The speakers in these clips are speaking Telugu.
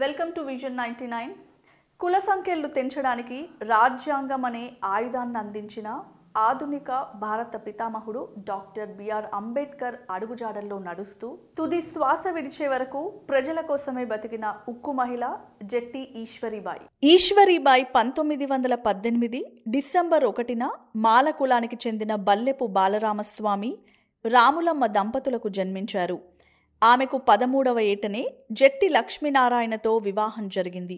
welcome to vision ninety nine కుల సంఖ్యలు తెంచడానికి రాజ్యాంగం అనే ఆయుధాన్ని అందించిన ఆధునిక భారత పితామహుడు డాక్టర్ బిఆర్ అంబేద్కర్ అడుగుజాడల్లో నడుస్తూ తుది శ్వాస విడిచే వరకు ప్రజల కోసమే బతికిన ఉక్కు మహిళ జట్టి ఈశ్వరీబాయి ఈశ్వరీబాయి పంతొమ్మిది వందల పద్దెనిమిది డిసెంబర్ ఒకటిన మాల కులానికి చెందిన బల్లెపు బాలరామస్వామి రాములమ్మ దంపతులకు జన్మించారు ఆమెకు పదమూడవ ఏటనే జట్టి లక్ష్మీనారాయణతో వివాహం జరిగింది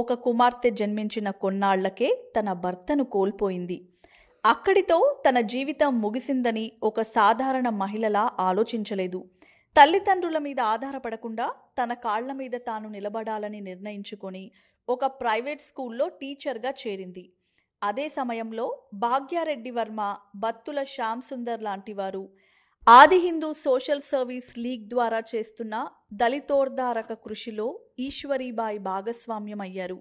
ఒక కుమార్తె జన్మించిన కొన్నాళ్లకే తన భర్తను కోల్పోయింది అక్కడితో తన జీవితం ముగిసిందని ఒక సాధారణ మహిళలా ఆలోచించలేదు తల్లిదండ్రుల మీద ఆధారపడకుండా తన కాళ్ల మీద తాను నిలబడాలని నిర్ణయించుకొని ఒక ప్రైవేట్ స్కూల్లో టీచర్గా చేరింది అదే సమయంలో భాగ్యారెడ్డి వర్మ బత్తుల శ్యామ్ సుందర్ లాంటి వారు ఆది హిందూ సోషల్ సర్వీస్ లీగ్ ద్వారా చేస్తున్న దళితోర్ధారక కృషిలో ఈశ్వరీబాయి అయ్యారు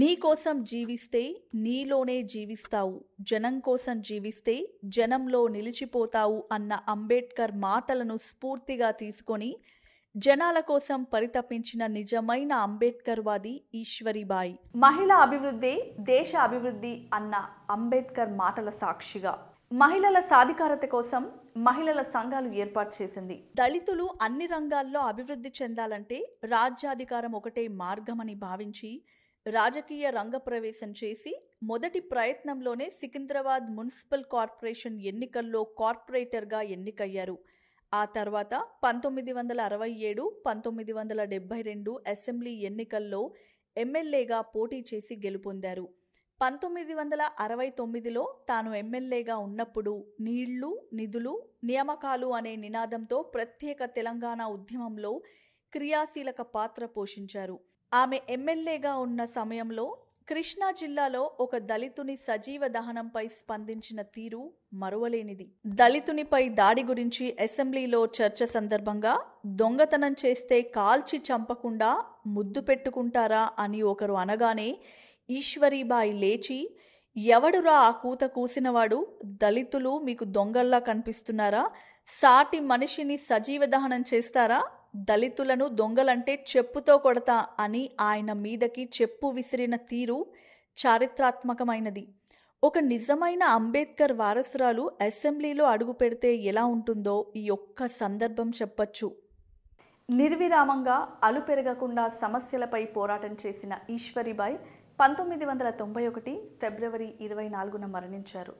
నీ కోసం జీవిస్తే నీలోనే జీవిస్తావు జనం కోసం జీవిస్తే జనంలో నిలిచిపోతావు అన్న అంబేద్కర్ మాటలను స్ఫూర్తిగా తీసుకొని జనాల కోసం పరితపించిన నిజమైన అంబేద్కర్ వాది ఈశ్వరీబాయి మహిళ అభివృద్ధి దేశ అభివృద్ధి అన్న అంబేద్కర్ మాటల సాక్షిగా మహిళల సాధికారత కోసం మహిళల సంఘాలు ఏర్పాటు చేసింది దళితులు అన్ని రంగాల్లో అభివృద్ధి చెందాలంటే రాజ్యాధికారం ఒకటే మార్గమని భావించి రాజకీయ రంగ ప్రవేశం చేసి మొదటి ప్రయత్నంలోనే సికింద్రాబాద్ మున్సిపల్ కార్పొరేషన్ ఎన్నికల్లో కార్పొరేటర్గా ఎన్నికయ్యారు ఆ తర్వాత పంతొమ్మిది వందల అరవై ఏడు పంతొమ్మిది వందల డెబ్బై రెండు అసెంబ్లీ ఎన్నికల్లో ఎమ్మెల్యేగా పోటీ చేసి గెలుపొందారు పంతొమ్మిది వందల అరవై తొమ్మిదిలో తాను ఎమ్మెల్యేగా ఉన్నప్పుడు నీళ్లు నిధులు నియామకాలు అనే నినాదంతో ప్రత్యేక తెలంగాణ ఉద్యమంలో క్రియాశీలక పాత్ర పోషించారు ఆమె ఎమ్మెల్యేగా ఉన్న సమయంలో కృష్ణా జిల్లాలో ఒక దళితుని సజీవ దహనంపై స్పందించిన తీరు మరువలేనిది దళితునిపై దాడి గురించి అసెంబ్లీలో చర్చ సందర్భంగా దొంగతనం చేస్తే కాల్చి చంపకుండా ముద్దు పెట్టుకుంటారా అని ఒకరు అనగానే ఈశ్వరీబాయి లేచి ఎవడురా ఆ కూత కూసినవాడు దళితులు మీకు దొంగల్లా కనిపిస్తున్నారా సాటి మనిషిని సజీవ దహనం చేస్తారా దళితులను దొంగలంటే చెప్పుతో కొడతా అని ఆయన మీదకి చెప్పు విసిరిన తీరు చారిత్రాత్మకమైనది ఒక నిజమైన అంబేద్కర్ వారసురాలు అసెంబ్లీలో అడుగు పెడితే ఎలా ఉంటుందో ఈ ఒక్క సందర్భం చెప్పచ్చు నిర్విరామంగా అలుపెరగకుండా సమస్యలపై పోరాటం చేసిన ఈశ్వరిబాయ్ పంతొమ్మిది వందల తొంభై ఒకటి ఫిబ్రవరి ఇరవై నాలుగున మరణించారు